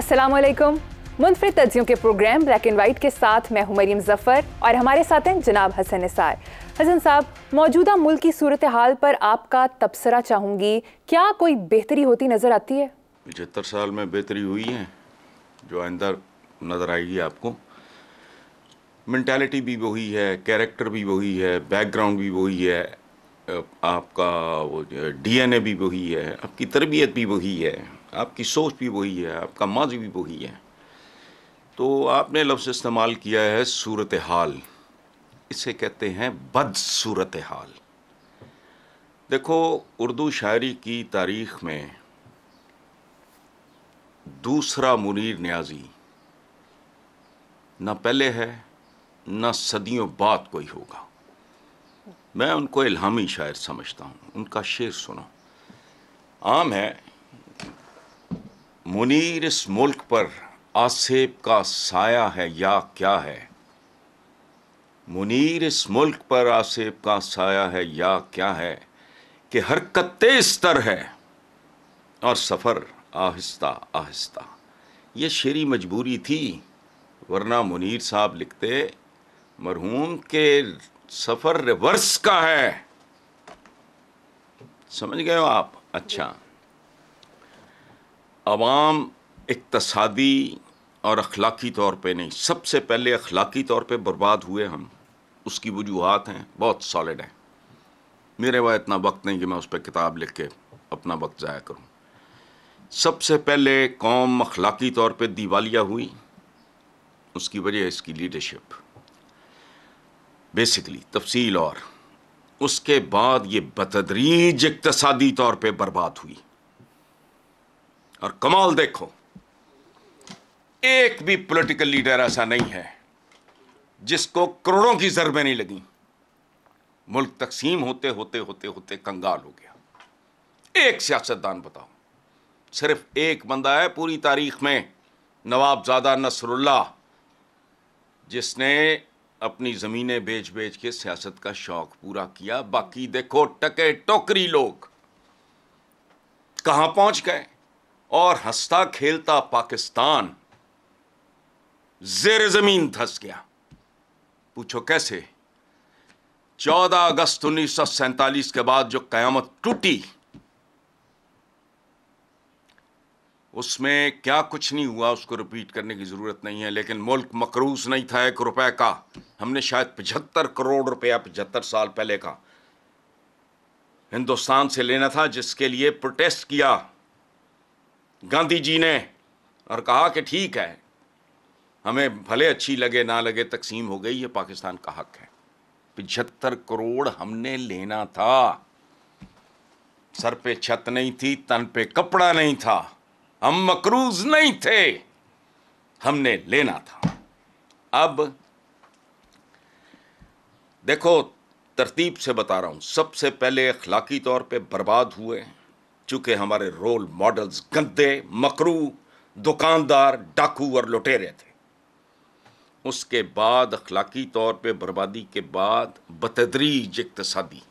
वालेकुम मुनफरद तजियों के programme black and white के साथ मैं हूं मरीम जफ़र और हमारे साथ हैं जनाब हसन निसार हसन साहब मौजूदा मुल्क की सूरत हाल पर आपका तबसरा चाहूंगी क्या कोई बेहतरी होती नज़र आती है पचहत्तर साल में बेहतरी हुई है जो अंदर नज़र आएगी आपको मैंटेलिटी भी वही है कैरेक्टर भी वही है बैकग्राउंड भी वही है आपका वो डीएनए भी वही है आपकी तरबियत भी वही है आपकी सोच भी वही है आपका माजी भी वही है तो आपने लफ्ज़ इस्तेमाल किया है सूरत हाल इसे कहते हैं बद सूरत हाल देखो उर्दू शायरी की तारीख़ में दूसरा मुनीर न्याजी ना पहले है ना सदियों बाद कोई होगा मैं उनको इल्हामी शायर समझता हूँ उनका शेर सुनो आम है मुनीर इस मुल्क पर आसेब का साया है या क्या है मुनीर इस मुल्क पर आसेब का साया है या क्या है कि हरकत तेज तर है और सफ़र आहिस्ता आहिस्ता ये शेरी मजबूरी थी वरना मुनीर साहब लिखते मरहूम के सफ़र रिवर्स का है समझ गए हो आप अच्छा आवाम इकतसादी और अखलाकी तौर पर नहीं सबसे पहले अखलाकी तौर पर बर्बाद हुए हम उसकी वजूहत हैं बहुत सॉलिड हैं मेरे वह इतना वक्त नहीं कि मैं उस पर किताब लिख के अपना वक्त ज़ाया करूँ सबसे पहले कौम अखलाकी तौर पर दिवालिया हुई उसकी वजह इसकी लीडरशिप बेसिकली तफसील और उसके बाद ये बतदरीज इकतसादी तौर पर बर्बाद हुई और कमाल देखो एक भी पॉलिटिकल लीडर ऐसा नहीं है जिसको करोड़ों की जरबें नहीं लगी मुल्क तकसीम होते होते होते होते कंगाल हो गया एक सियासतदान बताओ सिर्फ एक बंदा है पूरी तारीख में नवाबजादा नसरुल्ला जिसने अपनी ज़मीनें बेच बेच के सियासत का शौक पूरा किया बाकी देखो टके टोकरी लोग कहाँ पहुँच गए और हंसता खेलता पाकिस्तान जेर जमीन धस गया पूछो कैसे 14 अगस्त उन्नीस के बाद जो कयामत टूटी उसमें क्या कुछ नहीं हुआ उसको रिपीट करने की ज़रूरत नहीं है लेकिन मुल्क मकरूज नहीं था एक रुपए का हमने शायद पचहत्तर करोड़ रुपया पचहत्तर साल पहले का हिंदुस्तान से लेना था जिसके लिए प्रोटेस्ट किया गांधी जी ने और कहा कि ठीक है हमें भले अच्छी लगे ना लगे तकसीम हो गई ये पाकिस्तान का हक है पिछहत्तर करोड़ हमने लेना था सर पे छत नहीं थी तन पे कपड़ा नहीं था हम मकरूज नहीं थे हमने लेना था अब देखो तरतीब से बता रहा हूं सबसे पहले अखलाकी तौर पे बर्बाद हुए हैं चूंकि हमारे रोल मॉडल्स गंदे मकरू दुकानदार डाकू और लुटेरे थे उसके बाद अखलाकी तौर पे बर्बादी के बाद बतदरीज इकतसादी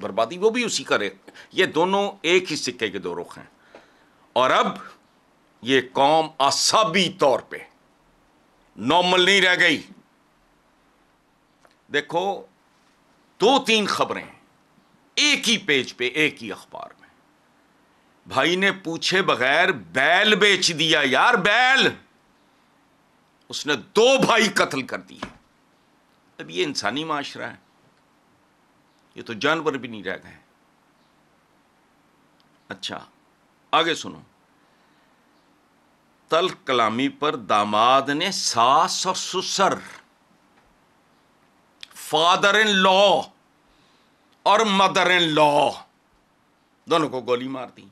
बर्बादी वो भी उसी का रेख ये दोनों एक ही सिक्के के दो रुख हैं और अब ये कौम आसाबी तौर पे नॉर्मल नहीं रह गई देखो दो तीन खबरें एक ही पेज पे एक ही अखबार भाई ने पूछे बगैर बैल बेच दिया यार बैल उसने दो भाई कत्ल कर दिए अब ये इंसानी माशरा है ये तो जानवर भी नहीं रह गए अच्छा आगे सुनो तल कलामी पर दामाद ने सास और सुसर फादर इन लॉ और मदर इन लॉ दोनों को गोली मार दी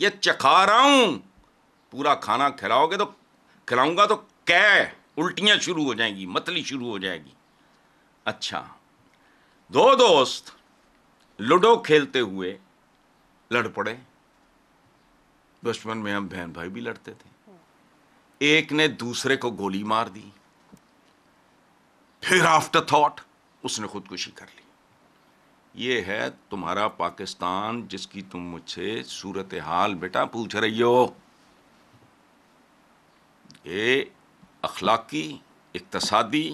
ये चखा रहा हूं पूरा खाना खिलाओगे तो खिलाऊंगा तो कै उल्टियां शुरू हो जाएंगी मतली शुरू हो जाएगी अच्छा दो दोस्त लूडो खेलते हुए लड़ पड़े बचपन में हम बहन भाई भी लड़ते थे एक ने दूसरे को गोली मार दी फिर आफ्टर थॉट उसने खुदकुशी कर ली ये है तुम्हारा पाकिस्तान जिसकी तुम मुझसे सूरत हाल बेटा पूछ रही हो ये अखलाकी इकतसादी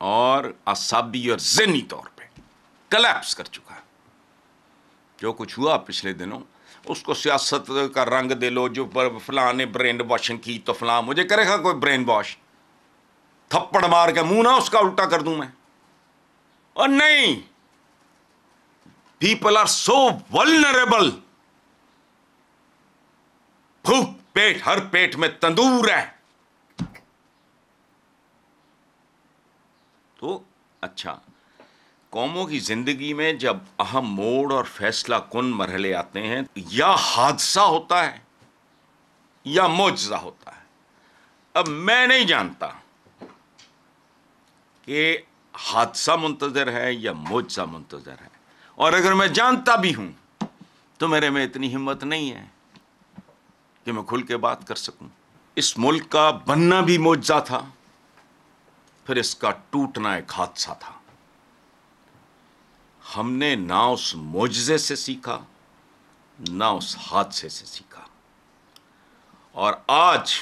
और असाबी और जहनी तौर पे कलेप्स कर चुका है जो कुछ हुआ पिछले दिनों उसको सियासत का रंग दे लो जो फलां ने ब्रेन वॉशिंग की तो फलां मुझे करेगा कोई ब्रेन वॉश थप्पड़ मार के मुंह ना उसका उल्टा कर दूं मैं और नहीं people are so vulnerable. भूख पेट हर पेट में तंदूर है तो अच्छा कौमों की जिंदगी में जब अहम मोड़ और फैसला कुन मरहले आते हैं या हादसा होता है या मुआजा होता है अब मैं नहीं जानता कि हादसा मुंतजर है या मुआजा मुंतजर है और अगर मैं जानता भी हूं तो मेरे में इतनी हिम्मत नहीं है कि मैं खुल के बात कर सकूं इस मुल्क का बनना भी मोजा था फिर इसका टूटना एक हादसा था हमने ना उस मोजे से सीखा ना उस हादसे से सीखा और आज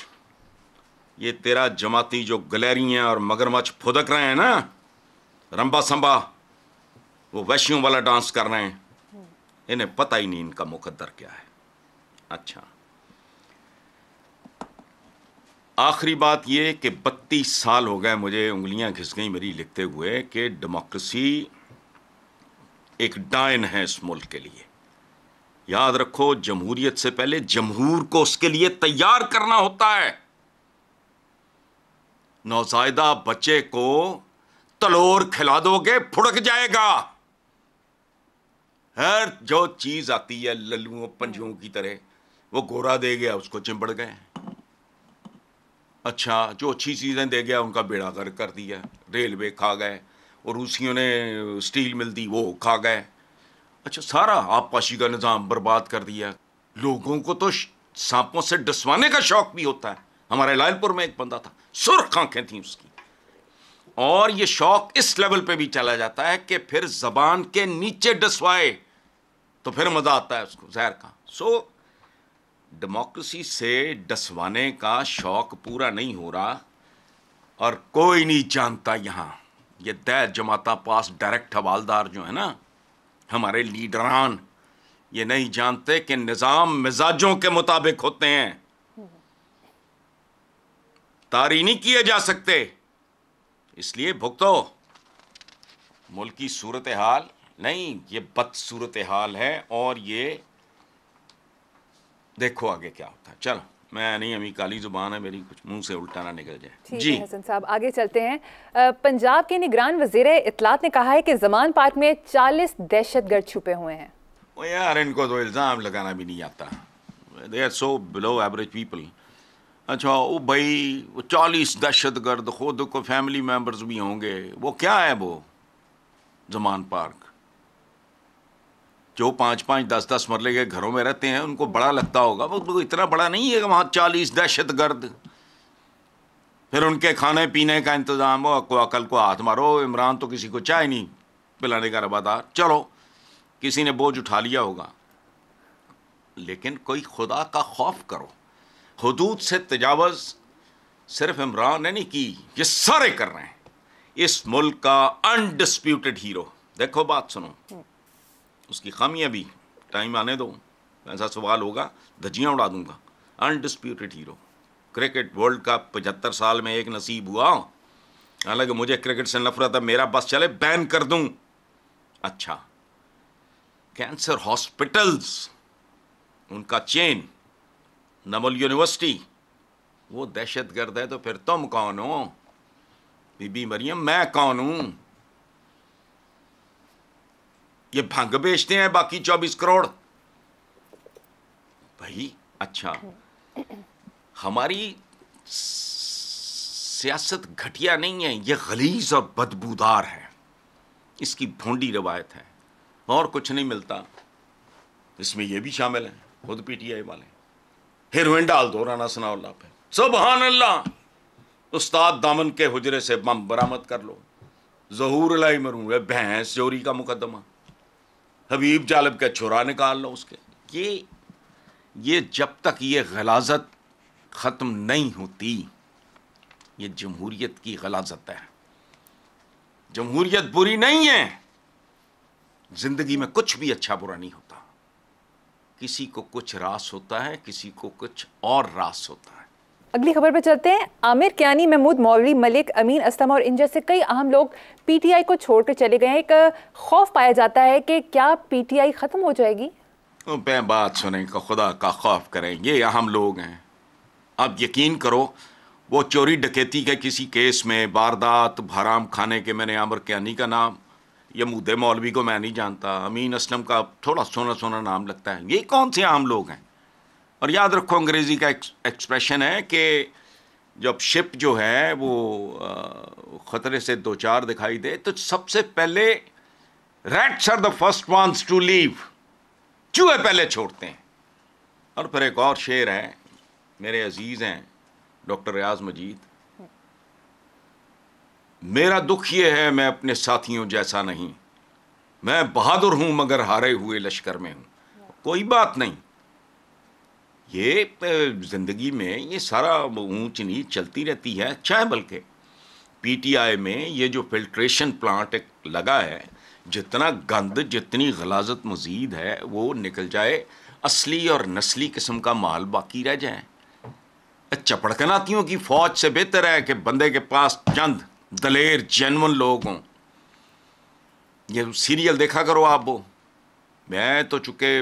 ये तेरा जमाती जो गलेरियां और मगरमच्छ फुदक रहे हैं ना रंबा संबा वो वैश्यों वाला डांस कर रहे हैं इन्हें पता ही नहीं इनका मुकद्दर क्या है अच्छा आखिरी बात ये कि बत्तीस साल हो गए मुझे उंगलियां घिस गई मेरी लिखते हुए कि डेमोक्रेसी एक डायन है इस मुल्क के लिए याद रखो जमहूरियत से पहले जमहूर को उसके लिए तैयार करना होता है नौजायदा बच्चे को तलोर खिला दोगे फुड़क जाएगा हर जो चीज़ आती है लल्लुओं पंजुओं की तरह वो गोरा दे गया उसको चिंबड़ गए अच्छा जो अच्छी चीज़ें दे गया उनका बेड़ा गर्क कर दिया रेलवे खा गए और रूसियों ने स्टील मिल दी वो खा गए अच्छा सारा आपपाशी का निज़ाम बर्बाद कर दिया लोगों को तो सांपों से डसवाने का शौक भी होता है हमारे लालपुर में एक बंदा था सुरख आंखें थी उसकी और ये शौक इस लेवल पे भी चला जाता है कि फिर जबान के नीचे डसवाए तो फिर मज़ा आता है उसको जहर का सो so, डेमोक्रेसी से डसवाने का शौक पूरा नहीं हो रहा और कोई नहीं जानता यहां ये यह दैर जमाता पास डायरेक्ट हवालदार जो है ना हमारे लीडरान ये नहीं जानते कि निज़ाम मिजाजों के मुताबिक होते हैं तारी नहीं किए जा सकते इसलिए भुगतो मुल्क की सूरत हाल नहीं ये बदसूरत हाल है और ये देखो आगे क्या होता है चलो मैं नहीं अभी काली जुबान है मेरी कुछ मुंह से उल्टा ना निकल जाए जी हसन साहब आगे चलते हैं पंजाब के निगरान वजीर इतलात ने कहा है कि जमान पार्क में 40 दहशतगर्द छुपे हुए हैं ओ यार इनको तो इल्ज़ाम लगाना भी नहीं आता they are so below average people अच्छा वो भाई वो चालीस दहशत गर्द खुद को फैमिली मेम्बर्स भी होंगे वो क्या है वो जमान पार्क जो पाँच पाँच दस दस मरले के घरों में रहते हैं उनको बड़ा लगता होगा वो तो इतना बड़ा नहीं है वहाँ चालीस दहशत गर्द फिर उनके खाने पीने का इंतज़ाम हो को अकल को हाथ मारो इमरान तो किसी को चाय नहीं पिलाने का रबादार चलो किसी ने बोझ उठा लिया होगा लेकिन कोई खुदा का खौफ करो हदूद से तजावज़ सिर्फ इमरान ने नहीं की ये सारे कर रहे हैं इस मुल्क का अनडिस्प्यूटेड हीरो देखो बात सुनो उसकी खामियाँ भी टाइम आने दो ऐसा सवाल होगा धजियाँ उड़ा दूंगा undisputed hero cricket world cup पचहत्तर साल में एक नसीब हुआ हालांकि मुझे क्रिकेट से नफरत है मेरा बस चले बैन कर दूं अच्छा कैंसर हॉस्पिटल्स उनका चेन नमल यूनिवर्सिटी वो दहशत गर्द है तो फिर तुम कौन हो बीबी मरियम मैं कौन हूँ ये भंग बेचते हैं बाकी चौबीस करोड़ भाई अच्छा हमारी सियासत घटिया नहीं है ये गलीज और बदबूदार है इसकी भोंडी रवायत है और कुछ नहीं मिलता इसमें यह भी शामिल है खुद पीटीआई वाले हेरोइन डाल दो राना सनाउल्ला पे सुबहान अल्लाह उस्ताद दामन के हुजरे से बम बरामद कर लो जहूर लाई मरूंगे भैंस चोरी का मुकदमा हबीब जालब का छुरा निकाल लो उसके ये ये जब तक ये गलाजत ख़त्म नहीं होती ये जमहूरीत की गलाजत है जमहूरीत बुरी नहीं है ज़िंदगी में कुछ भी अच्छा बुरा नहीं होता किसी को कुछ रास होता है किसी को कुछ और रास होता है अगली खबर पर चलते हैं आमिर क्यानी महमूद मौलवी मलिक अमीन असलम और इन जैसे कई अहम लोग पीटीआई को छोड़कर चले गए हैं एक खौफ पाया जाता है कि क्या पीटीआई ख़त्म हो जाएगी बात सुने का खुदा का खौफ करें ये अहम लोग हैं आप यकीन करो वो चोरी डकैती के किसी केस में वारदात भराम खाने के मैंने आमिर क्यानी का नाम या मुद्दे मौलवी को मैं नहीं जानता अमीन असलम का थोड़ा सोना सोना नाम लगता है ये कौन से आम लोग हैं और याद रखो अंग्रेज़ी का एक्सप्रेशन है कि जब शिप जो है वो ख़तरे से दो चार दिखाई दे तो सबसे पहले rats are the first ones to leave चूहे पहले छोड़ते हैं और फिर एक और शेर है मेरे अजीज़ हैं डॉक्टर रियाज मजीद मेरा दुख ये है मैं अपने साथियों जैसा नहीं मैं बहादुर हूं मगर हारे हुए लश्कर में हूं कोई बात नहीं ये ज़िंदगी में ये सारा ऊंच नीच चलती रहती है अच्छा है बल्कि पीटीआई में ये जो फिल्ट्रेशन प्लांट एक लगा है जितना गंद जितनी गलाजत मजीद है वो निकल जाए असली और नस्ली किस्म का माल बाकी रह जाए चपड़कनातियों की फौज से बेहतर है कि बंदे के पास चंद दलेर जेनवन लोग हों ये सीरियल देखा करो आप वो मैं तो चूँकि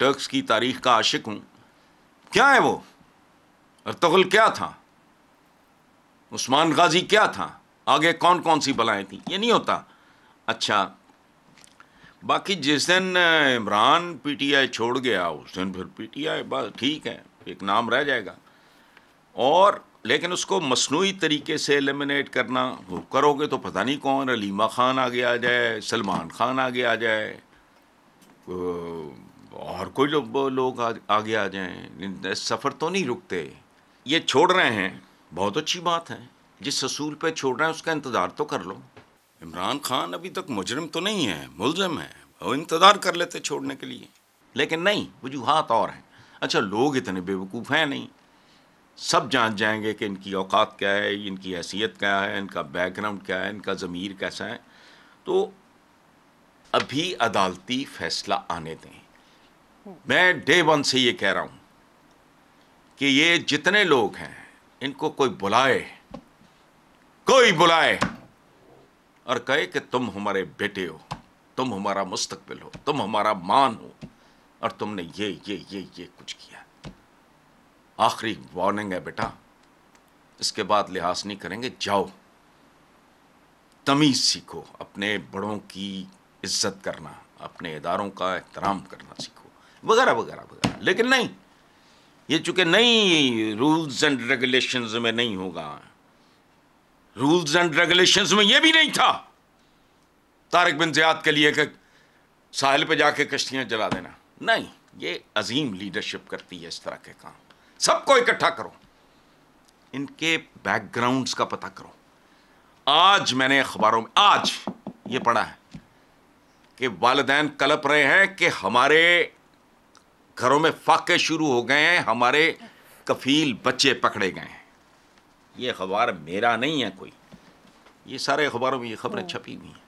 टर्क्स की तारीख का आशिक हूँ क्या है वो अर्तगल क्या था उस्मान गाजी क्या था आगे कौन कौन सी बलाएं थी ये नहीं होता अच्छा बाकी जिस दिन इमरान पीटीआई छोड़ गया उस दिन फिर पीटीआई बस ठीक है एक नाम रह जाएगा और लेकिन उसको मसनू तरीके से एलिमिनेट करना वो करोगे तो पता नहीं कौन अलीमा ख़ान आगे आ जाए सलमान ख़ान आगे आ जाए और कोई लोग लोग आगे आ जाएं सफ़र तो नहीं रुकते ये छोड़ रहे हैं बहुत अच्छी बात है जिस ससूल पे छोड़ रहे हैं उसका इंतज़ार तो कर लो इमरान खान अभी तक मुजरम तो नहीं है मुलजम है वो इंतज़ार कर लेते छोड़ने के लिए लेकिन नहीं वजूहत और हैं अच्छा लोग इतने बेवकूफ़ हैं नहीं सब जांच जाएंगे कि इनकी औकात क्या है इनकी हैसियत क्या है इनका बैकग्राउंड क्या है इनका ज़मीर कैसा है तो अभी अदालती फ़ैसला आने दें मैं डे वन से ये कह रहा हूं कि ये जितने लोग हैं इनको कोई बुलाए कोई बुलाए और कहे कि तुम हमारे बेटे हो तुम हमारा मुस्तकबिल हो तुम हमारा मान हो और तुमने ये ये ये ये कुछ किया आखिरी वार्निंग है बेटा इसके बाद लिहाज नहीं करेंगे जाओ तमीज़ सीखो अपने बड़ों की इज्जत करना अपने इदारों का एहतराम करना सीखो वगैरह वगैरह वगैरह लेकिन नहीं ये चूंकि नई रूल्स एंड रेगुलेशंस में नहीं होगा रूल्स एंड रेगुलेशंस में ये भी नहीं था तारक बिन ज़ियाद के लिए कि साहिल पे जाके कश्तियां जला देना नहीं ये अजीम लीडरशिप करती है इस तरह के काम सबको इकट्ठा करो इनके बैकग्राउंड्स का पता करो आज मैंने अखबारों में आज ये पढ़ा है कि वालदेन कलप रहे हैं कि हमारे घरों में फाके शुरू हो गए हैं हमारे कफील बच्चे पकड़े गए हैं ये अखबार मेरा नहीं है कोई ये सारे अखबारों में ये खबरें छपी हुई हैं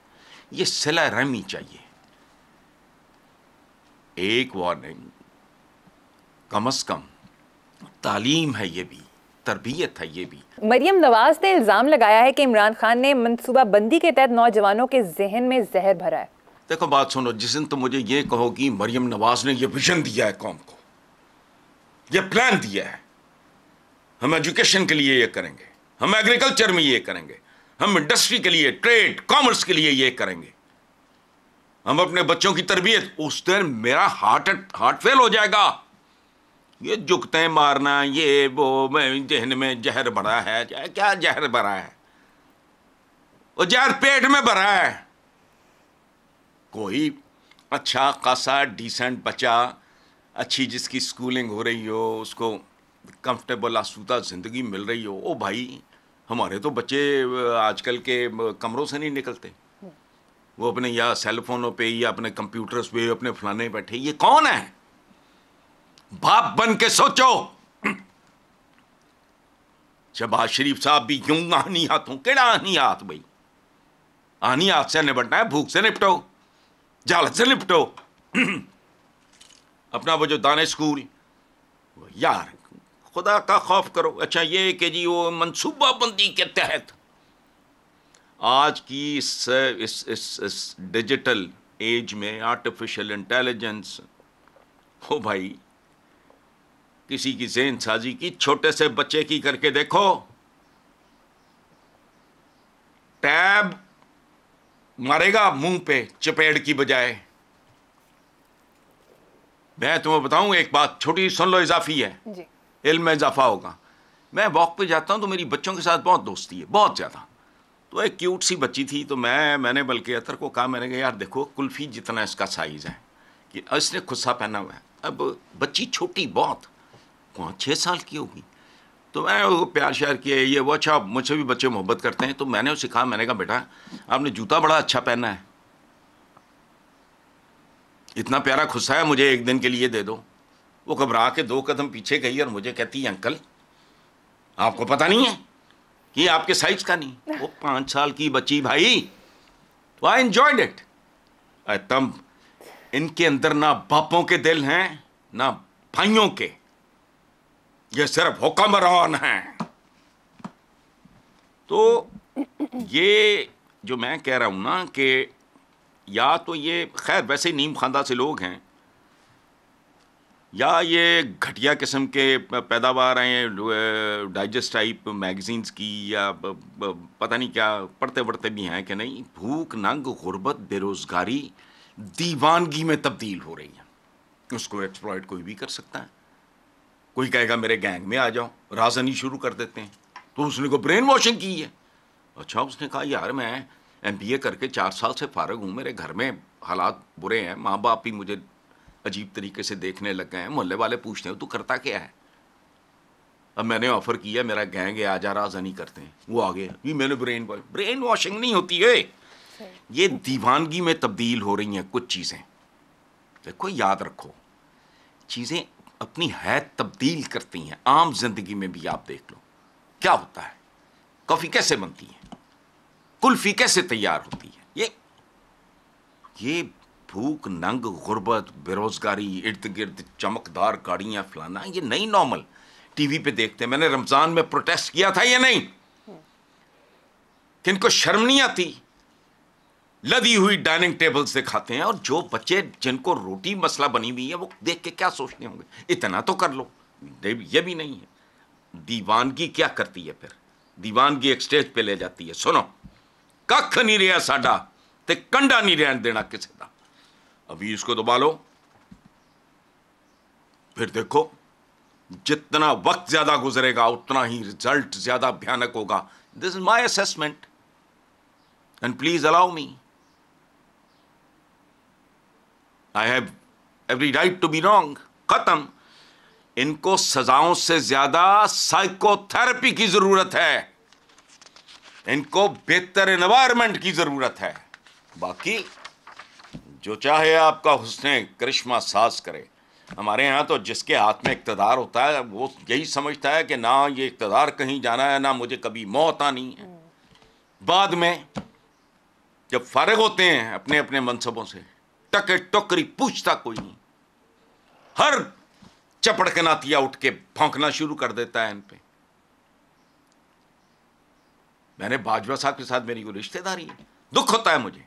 ये सिला रहमी चाहिए एक वार्निंग कम अज कम तालीम है ये भी तरबियत है ये भी मरियम नवाज ने इल्ज़ाम लगाया है कि इमरान खान ने मनसूबा बंदी के तहत नौजवानों के जहन में जहर भरा है देखो बात सुनो जिस दिन तुम मुझे ये कहो कि मरियम नवाज ने ये विजन दिया है कौम को ये प्लान दिया है हम एजुकेशन के लिए ये करेंगे हम एग्रीकल्चर में ये करेंगे हम इंडस्ट्री के लिए ट्रेड कॉमर्स के लिए ये करेंगे हम अपने बच्चों की तरबियत उस दिन मेरा हार्ट हार्ट फेल हो जाएगा ये झुकते मारना ये वो मैं जहन में जहर भरा है क्या जहर भरा है वो जहर पेट में भरा है कोई अच्छा खासा डिसेंट बच्चा अच्छी जिसकी स्कूलिंग हो रही हो उसको कंफर्टेबल आसूदा ज़िंदगी मिल रही हो ओ भाई हमारे तो बच्चे आजकल के कमरों से नहीं निकलते हम्म। वो अपने या सेलफोनों पे या अपने कंप्यूटर्स पे अपने फलाने बैठे ये कौन है बाप बन के सोचो शहबाज शरीफ साहब भी यूं आनी हाथों केड़ा आनी हाथ भाई आनी हाथ से निपटना है भूख से निपटो जाल से लिपटो अपना वो जो दान स्कूल यार खुदा का खौफ करो अच्छा ये कि जी वो मनसूबाबंदी के तहत आज की इस इस इस, इस डिजिटल एज में आर्टिफिशियल इंटेलिजेंस हो भाई किसी की जेन साजी की छोटे से बच्चे की करके देखो टैब मारेगा मुंह पे चपेड़ की बजाय मैं तुम्हें बताऊं एक बात छोटी सुन लो इजाफी है जी। इल्म में इजाफा होगा मैं वॉक पे जाता हूँ तो मेरी बच्चों के साथ बहुत दोस्ती है बहुत ज़्यादा तो एक क्यूट सी बच्ची थी तो मैं मैंने बल्कि अतर को कहा मैंने कहा यार देखो कुल्फ़ी जितना इसका साइज़ है कि इसने खुस्सा पहना हुआ है अब बच्ची छोटी बहुत कौन छः साल की होगी तो मैंने वो प्यार श्यार किया ये वो अच्छा मुझसे भी बच्चे मोहब्बत करते हैं तो मैंने उसे कहा मैंने कहा बेटा आपने जूता बड़ा अच्छा पहना है इतना प्यारा खुस्सा है मुझे एक दिन के लिए दे दो वो घबरा के दो कदम पीछे गई और मुझे कहती है अंकल आपको पता नहीं है कि आपके साइज का नहीं वो पांच साल की बच्ची भाई तो आई एंजॉयड इट तम इनके अंदर ना बापों के दिल हैं ना भाइयों के ये सिर्फ हुक्मरान हैं तो ये जो मैं कह रहा हूँ ना कि या तो ये खैर वैसे नीम खानदा से लोग हैं या ये घटिया किस्म के पैदावार हैं डाइजेस्ट टाइप मैगजीन्स की या पता नहीं क्या पढ़ते पढ़ते भी हैं कि नहीं भूख नंग गुर्बत बेरोज़गारी दीवानगी में तब्दील हो रही है उसको एक्सप्लॉयट कोई भी कर सकता है कोई कहेगा मेरे गैंग में आ जाओ राजनी शुरू कर देते हैं तो उसने को ब्रेन वॉशिंग की है अच्छा उसने कहा यार मैं एम करके चार साल से फारग हूँ मेरे घर में हालात बुरे हैं माँ बाप भी मुझे अजीब तरीके से देखने लग गए हैं मोहल्ले वाले पूछते हैं तू करता क्या है अब मैंने ऑफर किया मेरा गैंग आ जा रहा नहीं करते हैं वो आ गया ये मैंने ब्रेन वॉश ब्रेन वॉशिंग नहीं होती है ये दीवानगी में तब्दील हो रही हैं कुछ चीज़ें देखो याद रखो चीज़ें अपनी हैत तब्दील करती हैं आम जिंदगी में भी आप देख लो क्या होता है कॉफ़ी कैसे बनती है कुल्फ़ी कैसे तैयार होती है ये ये भूख नंग गुर्बत बेरोज़गारी इर्द गिर्द चमकदार गाड़ियां फलाना ये नहीं नॉर्मल टीवी पे देखते हैं मैंने रमज़ान में प्रोटेस्ट किया था या नहीं किनको शर्म नहीं आती लदी हुई डाइनिंग टेबल से खाते हैं और जो बच्चे जिनको रोटी मसला बनी हुई है वो देख के क्या सोचते होंगे इतना तो कर लो ये भी नहीं है दीवानगी क्या करती है फिर दीवानगी एक स्टेज पे ले जाती है सुनो कख नहीं रहा साडा ते कंडा नहीं रहन देना किसी का अभी इसको दबालो फिर देखो जितना वक्त ज्यादा गुजरेगा उतना ही रिजल्ट ज्यादा भयानक होगा this is my assessment and please allow me I have every right to be wrong खत्म इनको सजाओं से ज्यादा साइकोथेरेपी की जरूरत है इनको बेहतर एनवायरमेंट की जरूरत है बाकी जो चाहे आपका हुसने करिश्मा साज करे हमारे यहाँ तो जिसके हाथ में इकतदार होता है वो यही समझता है कि ना ये इकतदार कहीं जाना है ना मुझे कभी मौत आनी है हम्म। बाद में जब फारग होते हैं अपने अपने मनसबों से टके टोकरी पूछता कोई नहीं हर चपड़ के नातिया उठ के भौंकना शुरू कर देता है इन पे मैंने बाजवा साहब के साथ मेरी कोई रिश्तेदारी है दुख होता है मुझे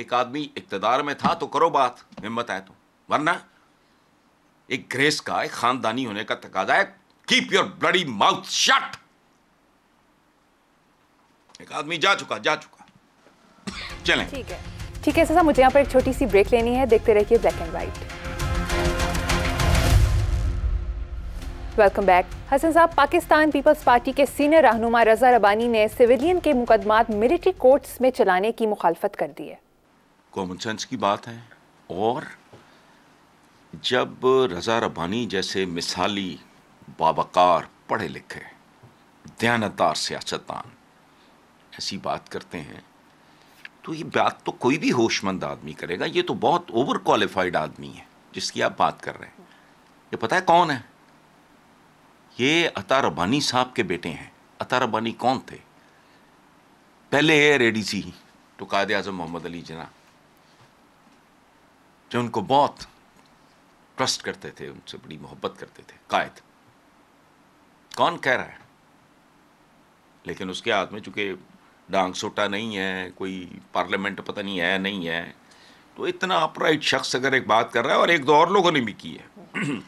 एक आदमी इकतदार में था तो करो बात हिम्मत है तो वरना एक ग्रेस का एक खानदानी होने का तकाजा है keep your bloody mouth shut एक आदमी जा चुका जा चुका चलें ठीक है ठीक है सर मुझे यहाँ पर एक छोटी सी ब्रेक लेनी है देखते रहिए black and white welcome back Hasan साहब पाकिस्तान पीपल्स पार्टी के सीनियर रहनुमा रजा रबानी ने सिविलियन के मुकदमात मिलिट्री कोर्ट्स में चलाने की मुखालफत कर दी है कॉमन सेंस की बात है और जब रजा रबानी जैसे मिसाली बाबकार पढ़े लिखे दयानतदार सियासतदान ऐसी बात करते हैं तो ये बात तो कोई भी होशमंद आदमी करेगा ये तो बहुत ओवर क्वालिफाइड आदमी है जिसकी आप बात कर रहे हैं ये पता है कौन है ये अता रब्बानी साहब के बेटे हैं अता रब्बानी कौन थे पहले एयर ए सी तो कायद आजम मोहम्मद अली जना जो उनको बहुत ट्रस्ट करते थे उनसे बड़ी मोहब्बत करते थे कायद कौन कह रहा है लेकिन उसके हाथ में चूंकि डांग सोटा नहीं है कोई पार्लियामेंट पता नहीं है नहीं है तो इतना अपराइट शख्स अगर एक बात कर रहा है और एक दो और लोगों ने भी की है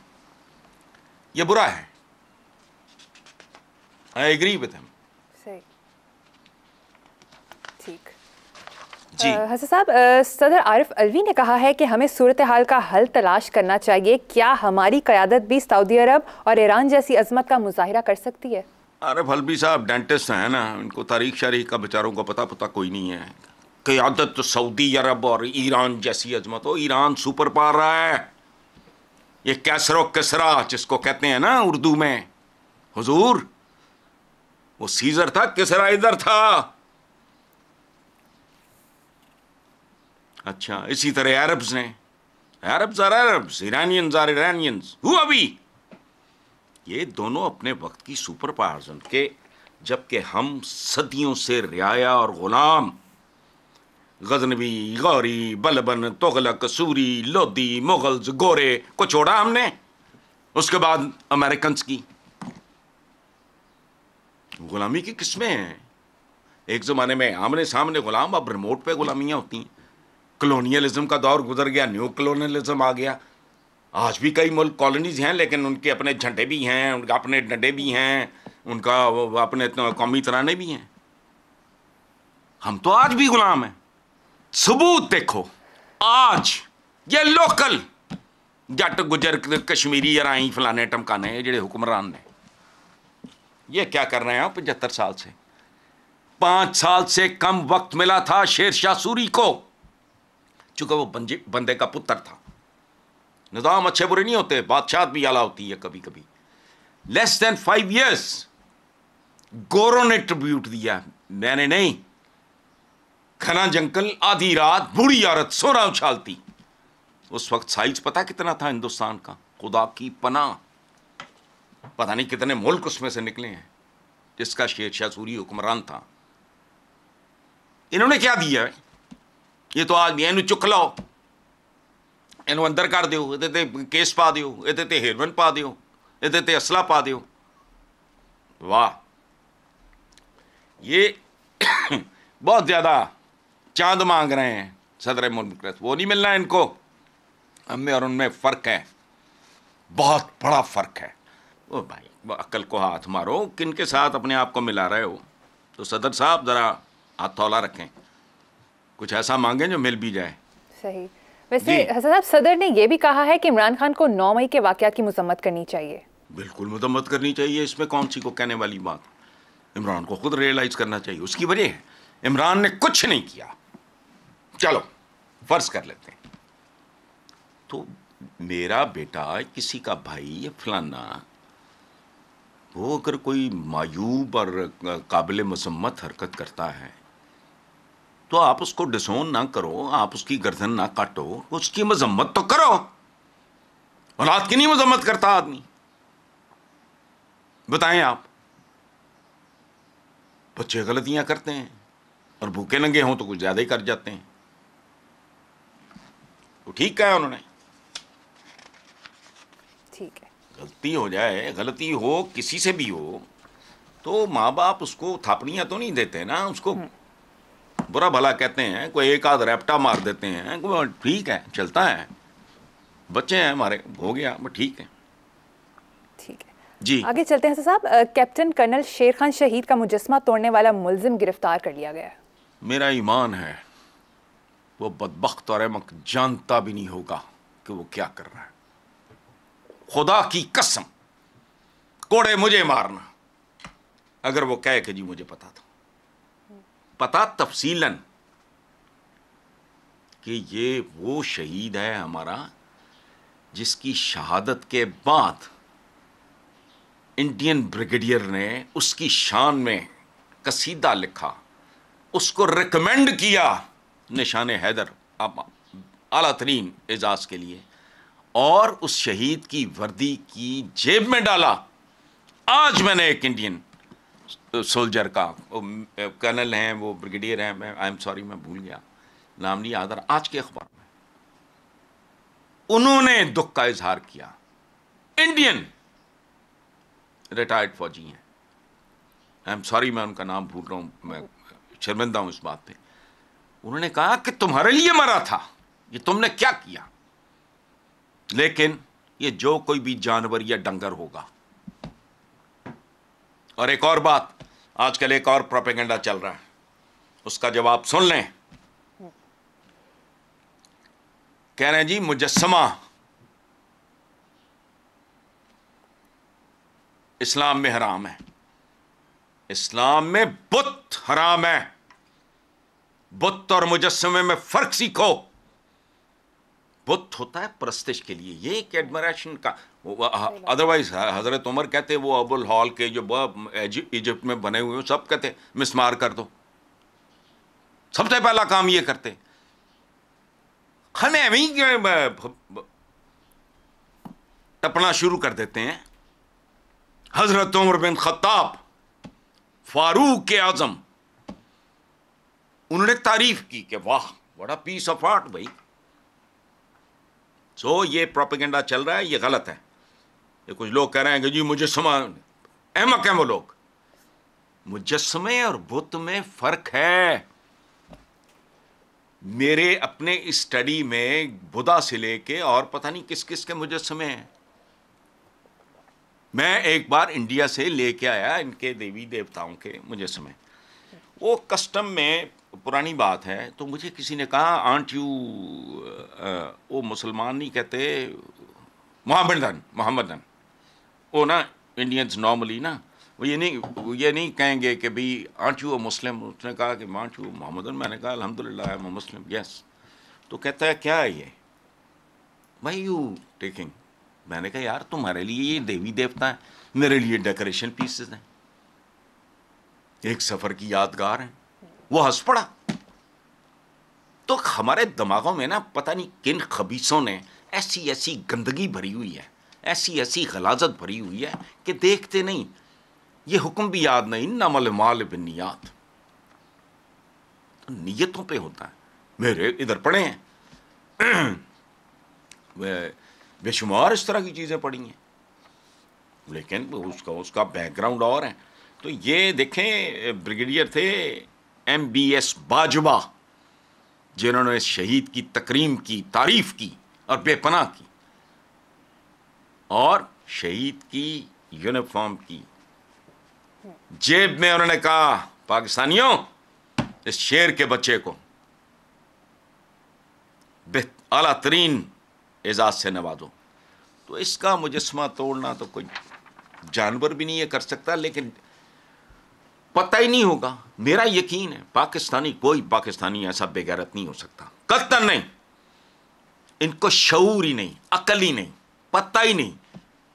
ये बुरा है आई एग्री विद हिम ठीक जी हसन साहब सदर आरिफ अलवी ने कहा है कि हमें सूरत हाल का हल तलाश करना चाहिए क्या हमारी क़्यादत भी सऊदी अरब और ईरान जैसी अजमत का मुजाहरा कर सकती है अरे हल्बी साहब डेंटिस्ट हैं ना इनको तारीख शारीख का बेचारों का पता पता कोई नहीं है क़्यादत तो सऊदी अरब और ईरान जैसी अजमत हो ईरान सुपर पावर रहा है ये कैसरो कसरा जिसको कहते हैं ना उर्दू में हुजूर वो सीजर था किसरा इधर था अच्छा इसी तरह अरब्स ने Arabs are Arabs Iranians are Iranians हुआ भी ये दोनों अपने वक्त की सुपर पावर्स हैं के जबकि हम सदियों से रियाया और ग़ुलाम गजनवी गौरी बलबन तोगलक सूरी लोदी मुगल्स गोरे को छोड़ा हमने उसके बाद अमेरिकन की गुलामी की किस्में हैं एक ज़माने में आमने सामने गुलाम अब रिमोट पे गुलामियां होती हैं कलोनियलिज्म का दौर गुजर गया न्यू कलोनियलिज्म आ गया आज भी कई मुल्क कॉलोनीज हैं लेकिन उनके अपने झंडे भी हैं उनका अपने डंडे भी हैं उनका अपने कौमी तराने भी हैं हम तो आज भी गुलाम हैं सबूत देखो आज ये लोकल जट गुजर कश्मीरी राई फलाने टमकाने जेडे हुक्मरान ने ये क्या कर रहे हैं पचहत्तर साल से पांच साल से कम वक्त मिला था शेर शाह सूरी को चूंकि वो बंदे का पुत्र था निज़ाम अच्छे बुरे नहीं होते बादशाह भी आला होती है कभी कभी लेस देन फाइव ईयर्स गोरों ने ट्रिब्यूट दिया मैंने नहीं खना जंकल आधी रात बुरी औरत सोना उछालती उस वक्त साइज पता कितना था हिंदुस्तान का खुदा की पना पता नहीं कितने मुल्क उसमें से निकले हैं जिसका शेर शाह सूरी हुक्मरान था इन्होंने क्या दिया ये तो आदमी भी चुख लो इन अंदर कर दौ ये केस पा दौ ये हेरबन पा दौ ये असला पा दौ वाह ये बहुत ज़्यादा चांद मांग रहे हैं सदर मुल्क वो नहीं मिलना इनको हमें और उनमें फ़र्क है बहुत बड़ा फ़र्क है ओ भाई अक्ल को हाथ मारो किन के साथ अपने आप को मिला रहे हो तो सदर साहब ज़रा हाथ तौला रखें कुछ ऐसा मांगें जो मिल भी जाए सही वैसे हसन सदर ने यह भी कहा है कि इमरान खान को नौ मई के वाकत की मजम्मत करनी चाहिए बिल्कुल मजम्मत करनी चाहिए इसमें कौन सी को कहने वाली बात इमरान को खुद रियलाइज करना चाहिए उसकी वजह है इमरान ने कुछ नहीं किया चलो फर्ज कर लेते हैं तो मेरा बेटा किसी का भाई या फलाना वो अगर कोई मायूब और काबिल मजम्मत हरकत करता है तो आप उसको डिसोन ना करो आप उसकी गर्दन ना काटो उसकी मजम्मत तो करो औलाद की नहीं मजम्मत करता आदमी बताएं आप बच्चे गलतियां करते हैं और भूखे नंगे हों तो कुछ ज़्यादा ही कर जाते हैं तो ठीक कहा उन्होंने ठीक है गलती हो जाए गलती हो किसी से भी हो तो माँ बाप उसको थापड़ियां तो नहीं देते ना उसको हम्म। बुरा भला कहते हैं कोई एक आध रैप्टा मार देते हैं कोई ठीक है चलता है बच्चे हैं हमारे हो गया ठीक है ठीक है जी आगे चलते हैं साहब कैप्टन कर्नल शेर खान शहीद का मुजस्मा तोड़ने वाला मुलजिम गिरफ्तार कर लिया गया मेरा ईमान है वो बदबخت और अहमक जानता भी नहीं होगा कि वो क्या कर रहा है खुदा की कसम कोड़े मुझे मारना अगर वो कहे कि जी मुझे पता था पता तफसीलन कि ये वो शहीद है हमारा जिसकी शहादत के बाद इंडियन ब्रिगेडियर ने उसकी शान में कसीदा लिखा उसको रिकमेंड किया निशान हैदर आला तरीन एजाज़ के लिए और उस शहीद की वर्दी की जेब में डाला आज मैंने एक इंडियन सोल्जर का कर्नल हैं वो ब्रिगेडियर हैं मैं आई एम सॉरी मैं भूल गया नाम नहीं आदर आज के अखबार में उन्होंने दुख का इजहार किया इंडियन रिटायर्ड फौजी हैं आई एम सॉरी मैं उनका नाम भूल रहा हूं मैं शर्मिंदा हूं इस बात पे उन्होंने कहा कि तुम्हारे लिए मरा था ये तुमने क्या किया लेकिन ये जो कोई भी जानवर या डंगर होगा और एक और बात आजकल एक और प्रोपेगेंडा चल रहा है उसका जवाब सुन लें कह रहे हैं जी मुजस्मा इस्लाम में हराम है इस्लाम में बुत हराम है बुत और मुजस्मे में फर्क सीखो बुत होता है प्रस्तिश के लिए ये एक एडमरेशन का अदरवाइज हज़रत उमर कहते वो अबुल हॉल के जो इजिप्ट में बने हुए सब कहते मिसमार कर दो सबसे पहला काम ये करते खने ही टपना शुरू कर देते हैं हज़रत उमर बिन खत्ताब फारूक के आज़म उन्होंने तारीफ की कि वाह बड़ा पीस ऑफ आर्ट भाई सो ये प्रोपेगेंडा चल रहा है ये गलत है ये कुछ लोग कह रहे हैं कि जी मुजस्मा अहमक हैं वो लोग मुजस्मे और बुत में फ़र्क है मेरे अपने स्टडी में बुदा से लेके और पता नहीं किस किस के मुजस्मे हैं मैं एक बार इंडिया से लेके आया इनके देवी देवताओं के मुजस्मे वो कस्टम में पुरानी बात है तो मुझे किसी ने कहा आंट यू आ, वो मुसलमान नहीं कहते मोहम्मदन मोहम्मदन वो ना इंडियंस नॉर्मली ना वो ये नहीं ये नहीं कहेंगे कि भाई आंचू यू मुस्लिम उसने कहा कि आंट मोहम्मदन मैंने कहा अलहमदिल्ला है मुस्लिम यस तो कहता है क्या है ये भाई यू टेकिंग मैंने कहा यार तुम्हारे लिए ये देवी देवता है मेरे लिए डेकोरेशन पीसेस हैं एक सफ़र की यादगार है वो हंस पड़ा तो हमारे दिमागों में ना पता नहीं किन खबीसों ने ऐसी ऐसी गंदगी भरी हुई है ऐसी ऐसी गलाजत भरी हुई है कि देखते नहीं ये हुक्म भी याद नहीं नमल माल बिन याद तो नीयतों पे होता है मेरे इधर पड़े हैं बेशुमार इस तरह की चीज़ें पड़ी हैं लेकिन उसका उसका बैकग्राउंड और है तो ये देखें ब्रिगेडियर थे एम बी एस बाजवा जिन्होंने शहीद की तकरीम की तारीफ़ की और बेपनाह की और शहीद की यूनिफॉर्म की जेब में उन्होंने कहा पाकिस्तानियों इस शेर के बच्चे को अला तरीन एजाज से नवाजो तो इसका मुजस्मा तोड़ना तो कोई जानवर भी नहीं है कर सकता लेकिन पता ही नहीं होगा मेरा यकीन है पाकिस्तानी कोई पाकिस्तानी ऐसा बेगैरत नहीं हो सकता कत्तन नहीं इनको शूर ही नहीं अकल ही नहीं पता ही नहीं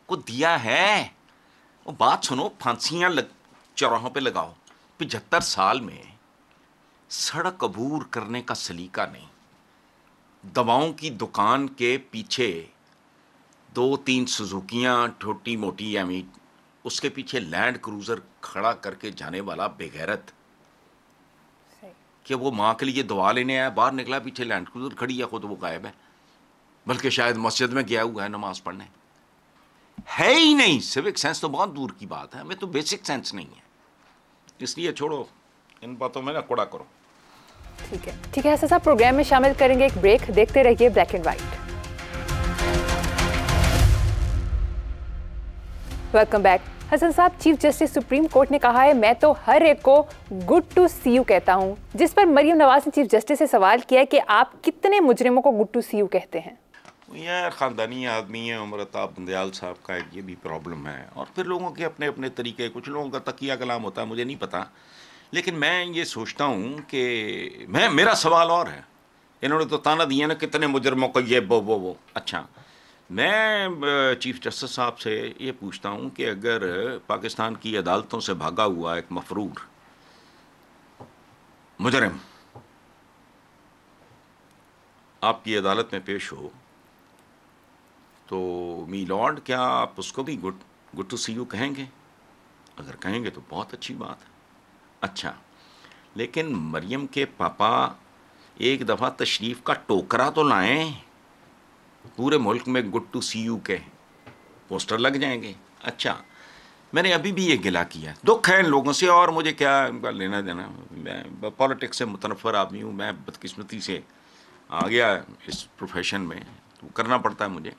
को दिया है वो बात सुनो फांसियां लग चौराहों पे लगाओ पिछहत्तर साल में सड़क अबूर करने का सलीका नहीं दवाओं की दुकान के पीछे दो तीन सुजुकियां छोटी मोटी या मीट उसके पीछे लैंड क्रूज़र खड़ा करके जाने वाला बेगैरत कि वो माँ के लिए दवा लेने आया बाहर निकला पीछे लैंड क्रूज़र खड़ी है खुद वो गायब है बल्कि शायद मस्जिद में गया हुआ है नमाज पढ़ने है ही नहीं सिविक सेंस तो बहुत दूर की बात है हमें तो बेसिक सेंस नहीं है इसलिए छोड़ो इन बातों में ना कोड़ा करो ठीक है ठीक है ऐसा साहब प्रोग्राम में शामिल करेंगे एक ब्रेक देखते रहिए black and white welcome back Hasan साहब चीफ जस्टिस सुप्रीम कोर्ट ने कहा है मैं तो हर एक को गुड टू सी यू कहता हूँ जिस पर मरियम नवाज ने चीफ जस्टिस से सवाल किया कि आप कितने मुजरिमों को गुड टू सी यू कहते हैं यार ख़ानदानी आदमी है उम्र ताब बंदयाल साहब का एक ये भी प्रॉब्लम है और फिर लोगों के अपने अपने तरीके कुछ लोगों का तकिया कलाम होता है मुझे नहीं पता लेकिन मैं ये सोचता हूँ कि मैं मेरा सवाल और है इन्होंने तो ताना दिया ना कितने मुजरमों को ये वो वो वो अच्छा मैं चीफ़ जस्टिस साहब से ये पूछता हूँ कि अगर पाकिस्तान की अदालतों से भागा हुआ एक मफरूर मुजरम आपकी अदालत में पेश हो तो मी लॉर्ड क्या आप उसको भी good good to see you कहेंगे अगर कहेंगे तो बहुत अच्छी बात है अच्छा लेकिन मरियम के पापा एक दफ़ा तशरीफ़ का टोकरा तो लाएं पूरे मुल्क में गुड टू सी यू के पोस्टर लग जाएंगे अच्छा मैंने अभी भी ये गिला किया दुख है इन लोगों से और मुझे क्या इनका लेना देना मैं पॉलिटिक्स से मुतनफ़र आदमी हूँ मैं बदकिस्मती से आ गया इस प्रोफेशन में तो करना पड़ता है मुझे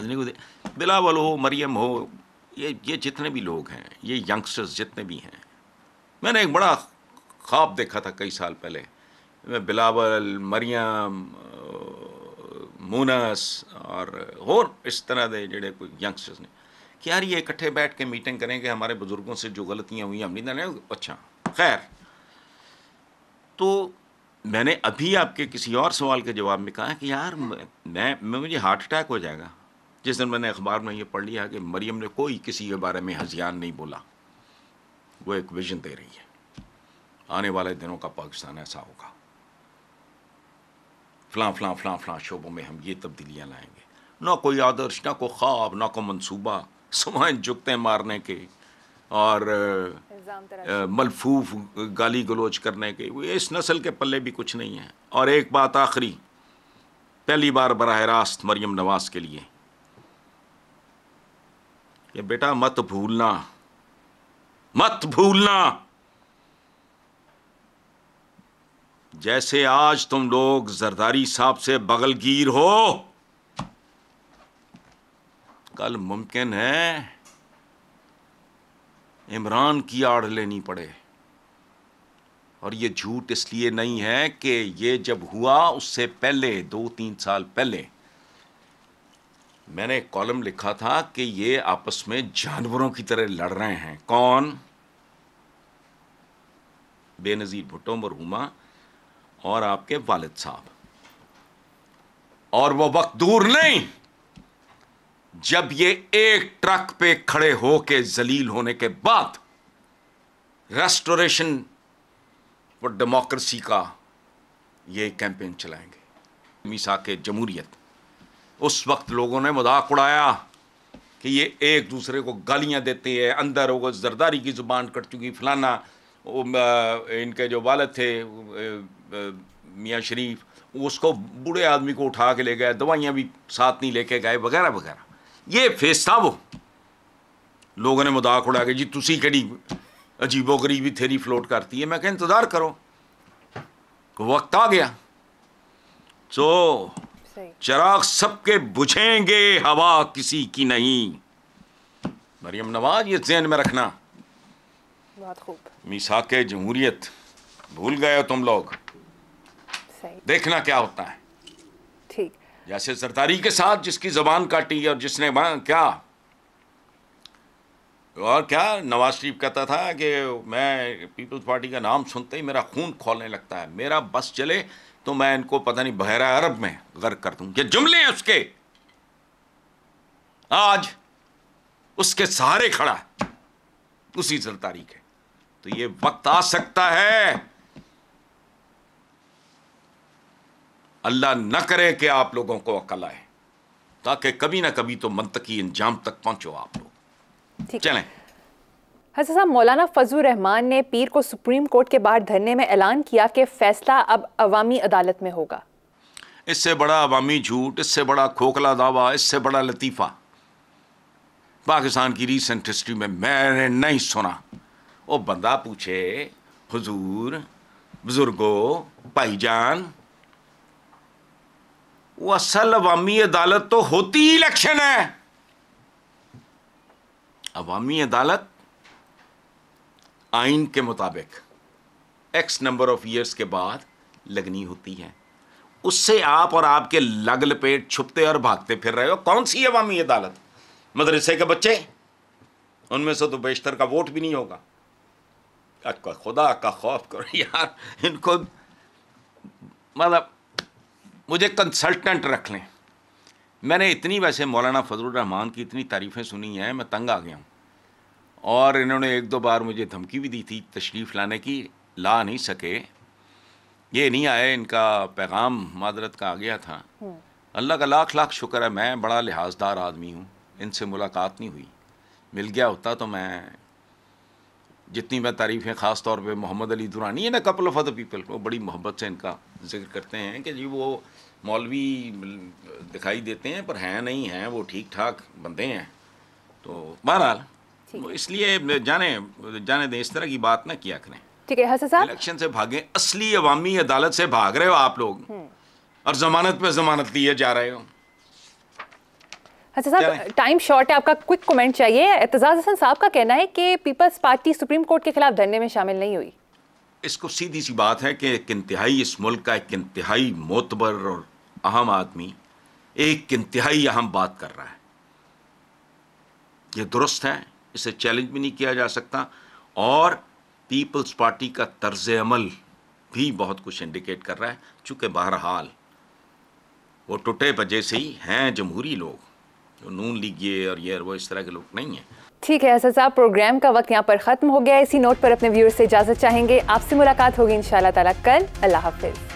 बिलावल हो मरियम हो ये ये जितने भी लोग हैं ये यंगस्टर्स जितने भी हैं मैंने एक बड़ा ख्वाब देखा था कई साल पहले मैं बिलावल मरियम मूनस और और इस तरह के जोड़े कोई यंगस्टर्स ने कि यार ये इकट्ठे बैठ के मीटिंग करें कि हमारे बुज़ुर्गों से जो गलतियाँ हुई हम नहीं देने अच्छा खैर तो मैंने अभी आपके किसी और सवाल के जवाब में कहा कि यार मैं, मैं मुझे हार्ट अटैक हो जाएगा जिस दिन मैंने अखबार में ये पढ़ लिया कि मरियम ने कोई किसी के बारे में हजियान नहीं बोला वो एक विजन दे रही है आने वाले दिनों का पाकिस्तान ऐसा होगा फलां फलां फलां फलां शोबों में हम ये तब्दीलियाँ लाएंगे ना कोई आदर्श ना कोई ख्वाब ना कोई मनसूबा सुबह जुगते मारने के और मलफूफ गाली गलोच करने के इस नस्ल के पल्ले भी कुछ नहीं है और एक बात आखिरी पहली बार बरह रास्त मरियम नवाज़ के लिए ये बेटा मत भूलना मत भूलना जैसे आज तुम लोग जरदारी साहब से बगलगीर हो कल मुमकिन है इमरान की आड़ लेनी पड़े और ये झूठ इसलिए नहीं है कि ये जब हुआ उससे पहले दो तीन साल पहले मैंने एक कॉलम लिखा था कि ये आपस में जानवरों की तरह लड़ रहे हैं कौन बेनज़ीर भुट्टो मरहुमा और आपके वालिद साहब और वो वक्त दूर नहीं जब ये एक ट्रक पे खड़े होके जलील होने के बाद रेस्टोरेशन फॉर डेमोक्रेसी का ये कैंपेन चलाएंगे मिसा के जमूरियत उस वक्त लोगों ने मजाक उड़ाया कि ये एक दूसरे को गालियाँ देते हैं अंदर वो जरदारी की ज़ुबान कट चुकी फ़लाना इनके जो वालद थे मियाँ शरीफ उसको बूढ़े आदमी को उठा के ले गए दवाइयाँ भी साथ नहीं लेके गए वगैरह वगैरह ये फेस था वो लोगों ने मजाक उड़ा के जी तुसी कड़ी अजीबो गरीबी थेरी फ्लोट करती है मैं कह इंतज़ार करो वक्त आ गया सो so, चराग सबके बुझेंगे हवा किसी की नहीं मरियम नवाज ये जहन में रखना बहुत खूब जमहूरियत भूल गए तुम लोग सही देखना क्या होता है ठीक जैसे सरदारी के साथ जिसकी जबान काटी और जिसने क्या और क्या नवाज शरीफ कहता था कि मैं पीपल्स पार्टी का नाम सुनते ही मेरा खून खोलने लगता है मेरा बस चले तो मैं इनको पता नहीं बहरा अरब में गर्क कर दूं ये जुमले हैं उसके आज उसके सहारे खड़ा उसी सल तारीख है तो ये वक्त आ सकता है अल्लाह न करे कि आप लोगों को अकल आए ताकि कभी ना कभी तो मंतकी अंजाम तक पहुंचो आप लोग चलें हजरत साहब मौलाना फजल रहमान ने पीर को सुप्रीम कोर्ट के बाहर धरने में ऐलान किया कि फैसला अब अवामी अदालत में होगा इससे बड़ा अवामी झूठ इससे बड़ा खोखला दावा इससे बड़ा लतीफ़ा पाकिस्तान की रिसेंट हिस्ट्री में मैंने नहीं सुना वो बंदा पूछे हजूर बुजुर्गो भाईजान वो असल अवामी अदालत तो होती ही इलेक्शन है अवामी अदालत आइन के मुताबिक एक्स नंबर ऑफ ईयर्स के बाद लगनी होती है उससे आप और आपके लगल पेट छुपते और भागते फिर रहे हो कौन सी अवामी अदालत मदरसे के बच्चे उनमें से तो बेशतर का वोट भी नहीं होगा अच्छा खुदा का खौफ करो यार इनको मतलब मुझे कंसल्टेंट रख लें मैंने इतनी वैसे मौलाना फजल रहमान की इतनी तारीफ़ें सुनी हैं मैं तंग आ गया हूँ और इन्होंने एक दो बार मुझे धमकी भी दी थी तशरीफ़ लाने की ला नहीं सके ये नहीं आए इनका पैगाम मादरत का आ गया था हम्म। अल्लाह का लाख लाख शुक्र है मैं बड़ा लिहाजदार आदमी हूँ इनसे मुलाकात नहीं हुई मिल गया होता तो मैं जितनी मैं तारीफ़ें ख़ास तौर पे मोहम्मद अली दुरानी ना कपल ऑफ अदर पीपल वो बड़ी मोहब्बत से इनका जिक्र करते हैं कि जी वो मौलवी दिखाई देते हैं पर हैं नहीं हैं वो ठीक ठाक बंदे हैं तो बहरहाल इसलिए जाने जाने दें इस तरह की बात ना किया करें ठीक है हसन साहब इलेक्शन से भागे असली अवामी अदालत से भाग रहे हो आप लोग हम्म। और जमानत पे जमानत लिए जा रहे हो साहब टाइम शॉर्ट है आपका क्विक कमेंट चाहिए एतजाज हसन साहब का कहना है कि पीपल्स पार्टी सुप्रीम कोर्ट के खिलाफ धरने में शामिल नहीं हुई इसको सीधी सी बात है कि एक इंतहाई इस मुल्क का एक इंतहाई मोतबर और अहम आदमी एक इंतहाई अहम बात कर रहा है ये दुरुस्त है इसे चैलेंज भी नहीं किया जा सकता और पीपल्स पार्टी का तर्ज अमल भी बहुत कुछ इंडिकेट कर रहा है चूँकि बहरहाल वो टूटे बजे से ही हैं जमहूरी लोग जो नून ये और ये वो इस तरह के लोग नहीं हैं ठीक है असद साहब प्रोग्राम का वक्त यहाँ पर ख़त्म हो गया इसी नोट पर अपने व्यूअर्स से इजाज़त चाहेंगे आपसे मुलाकात होगी इन ताला कल अल्लाह हाफिज़